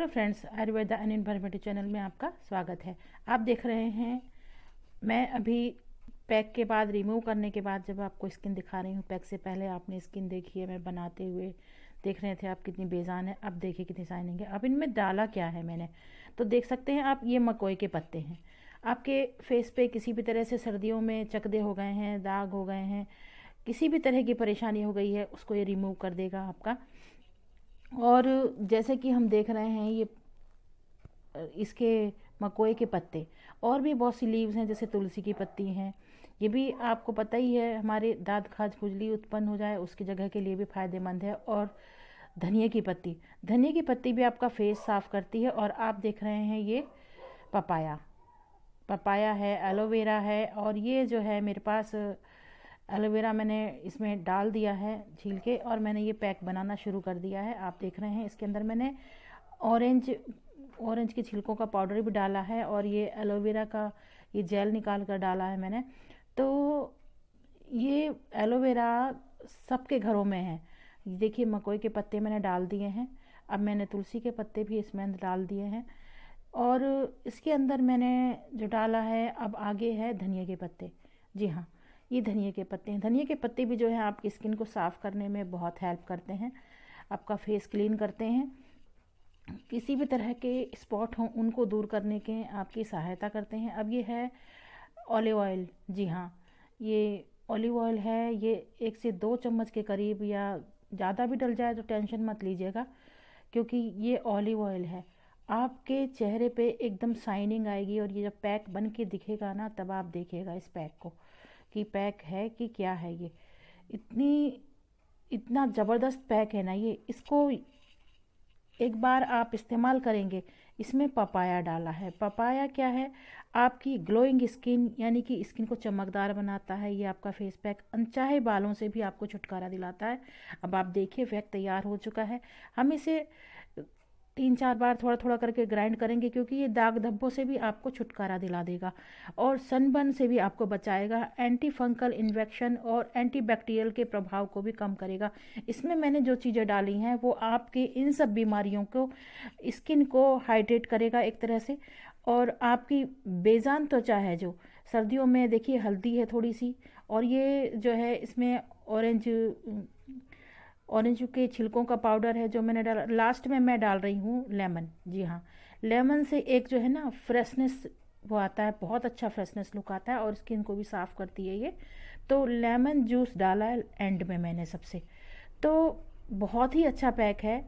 hello friends Ayurveda and environment channel में आपका स्वागत है आप देख रहे हैं मैं अभी पैक के बाद रिमूव करने के बाद जब आपको स्किन दिखा रही हूँ पैक से पहले आपने स्किन देखी है मैं बनाते हुए देख रहे थे आप कितनी बेजान है अब देखिए कितनी साइनिंग है अब इनमें डाला क्या है मैंने तो देख सकते हैं आप ये मकोई के पत्ते हैं आपके फेस पे किसी भी तरह से सर्दियों में चकदे हो गए हैं दाग हो गए हैं किसी भी तरह की परेशानी हो गई है उसको ये रिमूव कर देगा आपका और जैसे कि हम देख रहे हैं ये इसके मकोए के पत्ते और भी बहुत सी लीव्स हैं जैसे तुलसी की पत्ती हैं ये भी आपको पता ही है हमारे दाद खाज खुजली उत्पन्न हो जाए उसकी जगह के लिए भी फायदेमंद है और धनिया की पत्ती धनिया की पत्ती भी आपका फेस साफ करती है और आप देख रहे हैं ये पपाया पपाया है एलोवेरा है और ये जो है मेरे पास एलोवेरा मैंने इसमें डाल दिया है छील के और मैंने ये पैक बनाना शुरू कर दिया है आप देख रहे हैं इसके अंदर मैंने ऑरेंज ऑरेंज के छिलकों का पाउडर भी डाला है और ये एलोवेरा का ये जेल निकाल कर डाला है मैंने तो ये एलोवेरा सबके घरों में है देखिए मकोई के पत्ते मैंने डाल दिए हैं अब मैंने तुलसी के पत्ते भी इसमें अंदर डाल दिए हैं और इसके अंदर मैंने जो डाला है अब आगे है धनिया के पत्ते जी हाँ ये धनिया के पत्ते हैं धनिया के पत्ते भी जो है आपकी स्किन को साफ़ करने में बहुत हेल्प करते हैं आपका फेस क्लीन करते हैं किसी भी तरह के स्पॉट हों उनको दूर करने के आपकी सहायता करते हैं अब ये है ऑलिव ऑयल जी हाँ ये ऑलिव ऑयल है ये एक से दो चम्मच के करीब या ज़्यादा भी डल जाए तो टेंशन मत लीजिएगा क्योंकि ये ऑलिव ऑयल है आपके चेहरे पे एकदम शाइनिंग आएगी और ये जब पैक बन के दिखेगा ना तब आप देखिएगा इस पैक को कि पैक है कि क्या है ये इतनी इतना ज़बरदस्त पैक है ना ये इसको एक बार आप इस्तेमाल करेंगे इसमें पपाया डाला है पपाया क्या है आपकी ग्लोइंग स्किन यानी कि स्किन को चमकदार बनाता है ये आपका फेस पैक अनचाहे बालों से भी आपको छुटकारा दिलाता है अब आप देखिए पैक तैयार हो चुका है हम इसे तीन चार बार थोड़ा थोड़ा करके ग्राइंड करेंगे क्योंकि ये दाग धब्बों से भी आपको छुटकारा दिला देगा और सनबर्न से भी आपको बचाएगा एंटी फंकल इन्फेक्शन और एंटी बैक्टीरियल के प्रभाव को भी कम करेगा इसमें मैंने जो चीज़ें डाली हैं वो आपके इन सब बीमारियों को स्किन को हाइड्रेट करेगा एक तरह से और आपकी बेजान त्वचा है जो सर्दियों में देखिए हल्दी है थोड़ी सी और ये जो है इसमें ऑरेंज ऑरेंज के छिलकों का पाउडर है जो मैंने डाला लास्ट में मैं डाल रही हूँ लेमन जी हाँ लेमन से एक जो है ना फ्रेशनेस वो आता है बहुत अच्छा फ्रेशनेस लुक आता है और स्किन को भी साफ़ करती है ये तो लेमन जूस डाला है एंड में मैंने सबसे तो बहुत ही अच्छा पैक है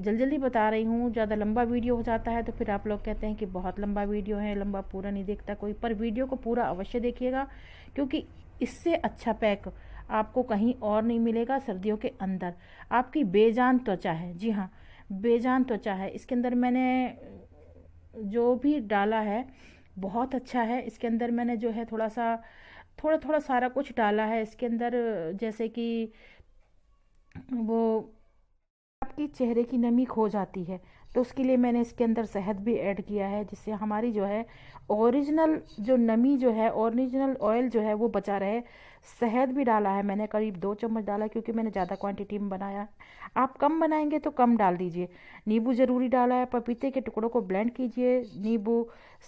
जल्दी जल्दी बता रही हूँ ज़्यादा लंबा वीडियो हो जाता है तो फिर आप लोग कहते हैं कि बहुत लंबा वीडियो है लंबा पूरा नहीं देखता कोई पर वीडियो को पूरा अवश्य देखिएगा क्योंकि इससे अच्छा पैक आपको कहीं और नहीं मिलेगा सर्दियों के अंदर आपकी बेजान त्वचा है जी हाँ बेजान त्वचा है इसके अंदर मैंने जो भी डाला है बहुत अच्छा है इसके अंदर मैंने जो है थोड़ा सा थोड़ा थोड़ा सारा कुछ डाला है इसके अंदर जैसे कि वो आपकी चेहरे की नमी खो जाती है तो उसके लिए मैंने इसके अंदर शहद भी ऐड किया है जिससे हमारी जो है ओरिजिनल जो नमी जो है ओरिजिनल ऑयल जो है वो बचा रहे शहद भी डाला है मैंने करीब दो चम्मच डाला क्योंकि मैंने ज़्यादा क्वांटिटी में बनाया आप कम बनाएंगे तो कम डाल दीजिए नींबू ज़रूरी डाला है पपीते के टुकड़ों को ब्लेंड कीजिए नींबू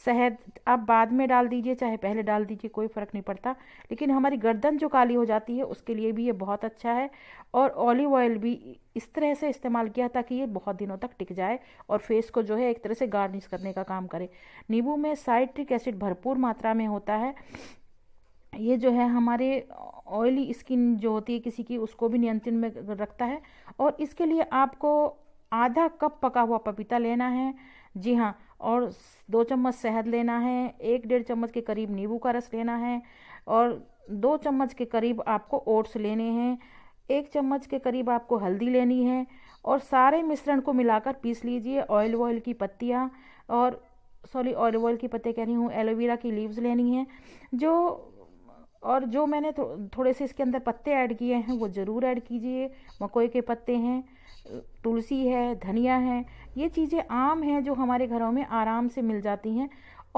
शहद आप बाद में डाल दीजिए चाहे पहले डाल दीजिए कोई फ़र्क नहीं पड़ता लेकिन हमारी गर्दन जो काली हो जाती है उसके लिए भी ये बहुत अच्छा है और ऑलिव ऑयल भी इस तरह से इस्तेमाल किया ताकि ये बहुत दिनों तक टिक जाए और फेस को जो है एक तरह से गार्निश करने का काम करे नींबू में साइट्रिक एसिड भरपूर मात्रा में होता है ये जो है हमारे ऑयली स्किन जो होती है किसी की उसको भी नियंत्रण में रखता है और इसके लिए आपको आधा कप पका हुआ पपीता लेना है जी हाँ और दो चम्मच शहद लेना है एक डेढ़ चम्मच के करीब नींबू का रस लेना है और दो चम्मच के करीब आपको ओट्स लेने हैं एक चम्मच के करीब आपको हल्दी लेनी है और सारे मिश्रण को मिलाकर पीस लीजिए ऑयल वॉयल की पत्तियाँ और सॉरी ऑयल वॉयल की पत्ते कह रही हूँ एलोवेरा की लीव्स लेनी है जो और जो मैंने थो, थोड़े से इसके अंदर पत्ते ऐड किए हैं वो ज़रूर ऐड कीजिए मकोई के पत्ते हैं तुलसी है धनिया है ये चीज़ें आम हैं जो हमारे घरों में आराम से मिल जाती हैं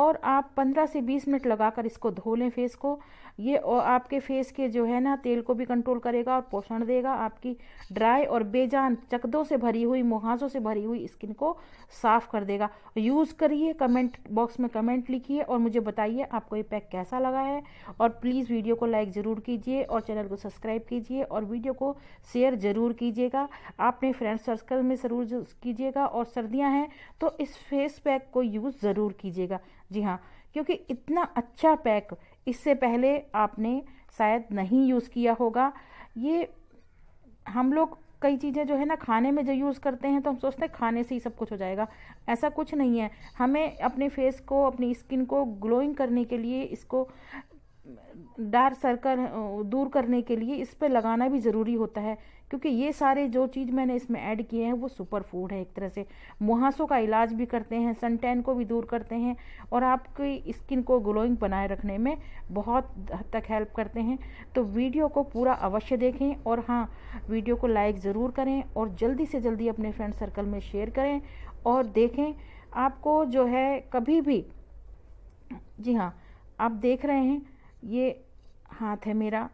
और आप 15 से 20 मिनट लगाकर इसको धो लें फेस को ये और आपके फेस के जो है ना तेल को भी कंट्रोल करेगा और पोषण देगा आपकी ड्राई और बेजान चकदों से भरी हुई मुहासों से भरी हुई स्किन को साफ कर देगा यूज़ करिए कमेंट बॉक्स में कमेंट लिखिए और मुझे बताइए आपको ये पैक कैसा लगा है और प्लीज़ वीडियो को लाइक ज़रूर कीजिए और चैनल को सब्सक्राइब कीजिए और वीडियो को शेयर ज़रूर कीजिएगा आपने फ्रेंड्स और सर्कल में ज़रूर यूज़ कीजिएगा और सर्दियां हैं तो इस फेस पैक को यूज़ ज़रूर कीजिएगा जी हाँ क्योंकि इतना अच्छा पैक इससे पहले आपने शायद नहीं यूज़ किया होगा ये हम लोग कई चीज़ें जो है ना खाने में जो यूज़ करते हैं तो हम सोचते हैं खाने से ही सब कुछ हो जाएगा ऐसा कुछ नहीं है हमें अपने फेस को अपनी स्किन को ग्लोइंग करने के लिए इसको डार्क सर्कल दूर करने के लिए इस पर लगाना भी ज़रूरी होता है क्योंकि ये सारे जो चीज़ मैंने इसमें ऐड किए हैं वो सुपर फूड है एक तरह से मुहासों का इलाज भी करते हैं सन टैन को भी दूर करते हैं और आपकी स्किन को ग्लोइंग बनाए रखने में बहुत हद तक हेल्प करते हैं तो वीडियो को पूरा अवश्य देखें और हाँ वीडियो को लाइक ज़रूर करें और जल्दी से जल्दी अपने फ्रेंड सर्कल में शेयर करें और देखें आपको जो है कभी भी जी हाँ आप देख रहे हैं ये हाथ है मेरा